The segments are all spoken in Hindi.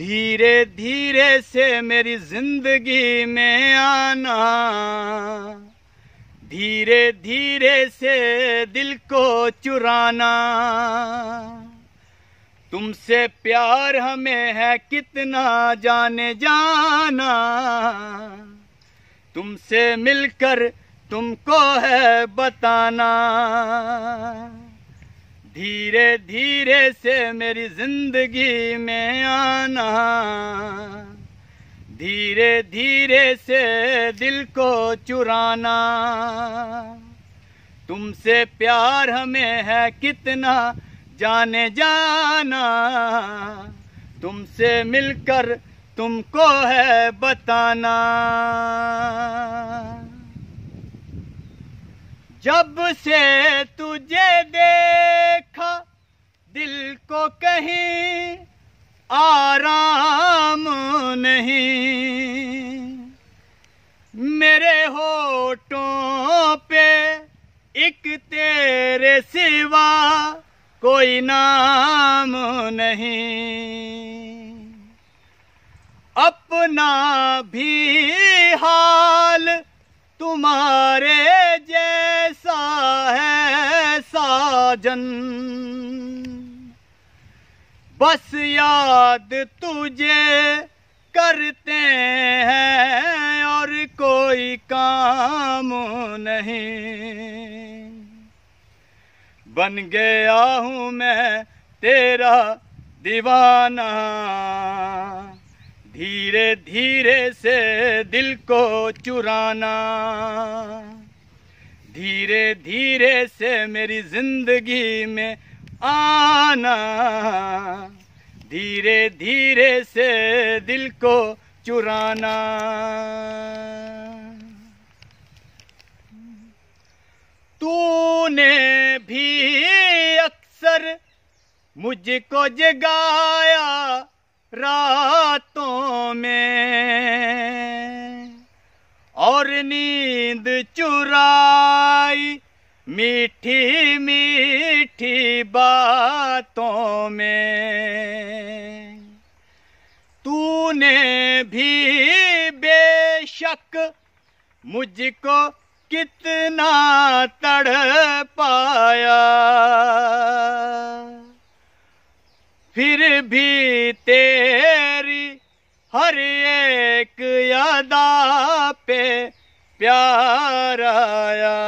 धीरे धीरे से मेरी जिंदगी में आना धीरे धीरे से दिल को चुराना तुमसे प्यार हमें है कितना जाने जाना तुमसे मिलकर तुमको है बताना धीरे धीरे से मेरी जिंदगी में आना धीरे धीरे से दिल को चुराना तुमसे प्यार हमें है कितना जाने जाना तुमसे मिलकर तुमको है बताना जब से तुझे देख कहीं आराम नहीं मेरे होठों पे एक तेरे सिवा कोई नाम नहीं अपना भी हाल तुम्हारे जैसा है साजन बस याद तुझे करते हैं और कोई काम नहीं बन गया हूँ मैं तेरा दीवाना धीरे धीरे से दिल को चुराना धीरे धीरे से मेरी जिंदगी में आना धीरे धीरे से दिल को चुराना तूने भी अक्सर मुझको जगाया रातों में और नींद चुराई मीठी मीठी बातों में तूने भी बेशक मुझको कितना तड़ पाया फिर भी तेरी हर एक यादा पे प्यार आया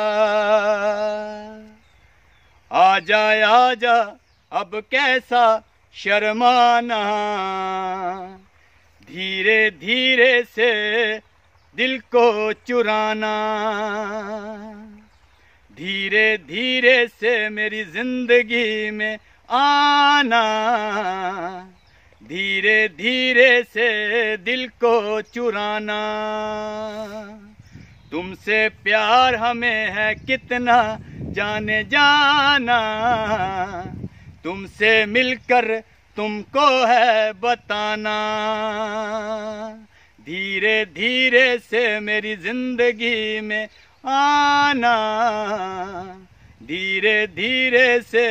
आजा आजा अब कैसा शर्माना धीरे धीरे से दिल को चुराना धीरे धीरे से मेरी जिंदगी में आना धीरे धीरे से दिल को चुराना तुमसे प्यार हमें है कितना जाने जाना तुमसे मिलकर तुमको है बताना धीरे धीरे से मेरी जिंदगी में आना धीरे धीरे से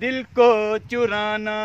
दिल को चुराना